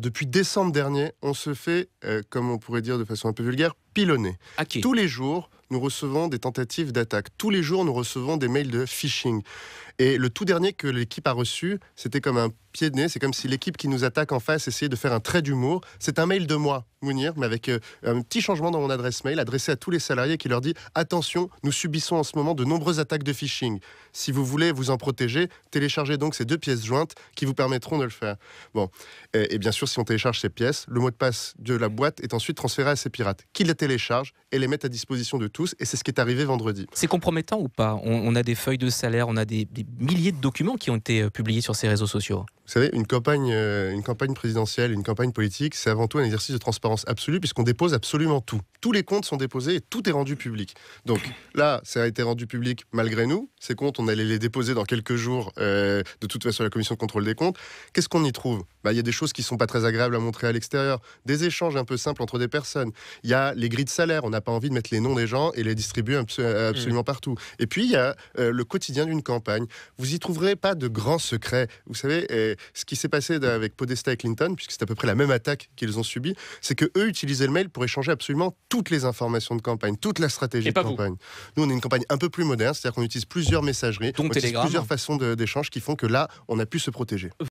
Depuis décembre dernier, on se fait, euh, comme on pourrait dire de façon un peu vulgaire, pilonner. Tous les jours, nous recevons des tentatives d'attaque. Tous les jours, nous recevons des mails de phishing. Et le tout dernier que l'équipe a reçu, c'était comme un pied de nez. C'est comme si l'équipe qui nous attaque en face essayait de faire un trait d'humour. C'est un mail de moi, Mounir, mais avec euh, un petit changement dans mon adresse mail adressé à tous les salariés qui leur dit Attention, nous subissons en ce moment de nombreuses attaques de phishing. Si vous voulez vous en protéger, téléchargez donc ces deux pièces jointes qui vous permettront de le faire. Bon, et, bien sûr, si on télécharge ces pièces, le mot de passe de la boîte est ensuite transféré à ces pirates qui les téléchargent et les mettent à disposition de tous. Et c'est ce qui est arrivé vendredi. C'est compromettant ou pas on, a des feuilles de salaire, on a des milliers de documents qui ont été euh, publiés sur ces réseaux sociaux. Vous savez, une campagne, euh, une campagne présidentielle, une campagne politique, c'est avant tout un exercice de transparence absolue puisqu'on dépose absolument tout. Tous les comptes sont déposés et tout est rendu public. Donc là, ça a été rendu public malgré nous. Ces comptes, on allait les déposer dans quelques jours, euh, de toute façon, à la commission de contrôle des comptes. Qu'est-ce qu'on y trouve bah, y a des choses qui ne sont pas très agréables à montrer à l'extérieur. Des échanges un peu simples entre des personnes. Il y a les grilles de salaire. On n'a pas envie de mettre les noms des gens et les distribuer euh, absolument mm. partout. Et puis, il y a euh, le quotidien d'une campagne. Vous y trouverez pas de grands secrets. Vous savez, ce qui s'est passé avec Podesta et Clinton, puisque c'est à peu près la même attaque qu'ils ont subie, c'est que eux utilisaient le mail pour échanger absolument toutes les informations de campagne, toute la stratégie de campagne. Nous, on est une campagne un peu plus moderne, c'est-à-dire qu'on utilise plusieurs messageries, plusieurs façons d'échange qui font que là, on a pu se protéger.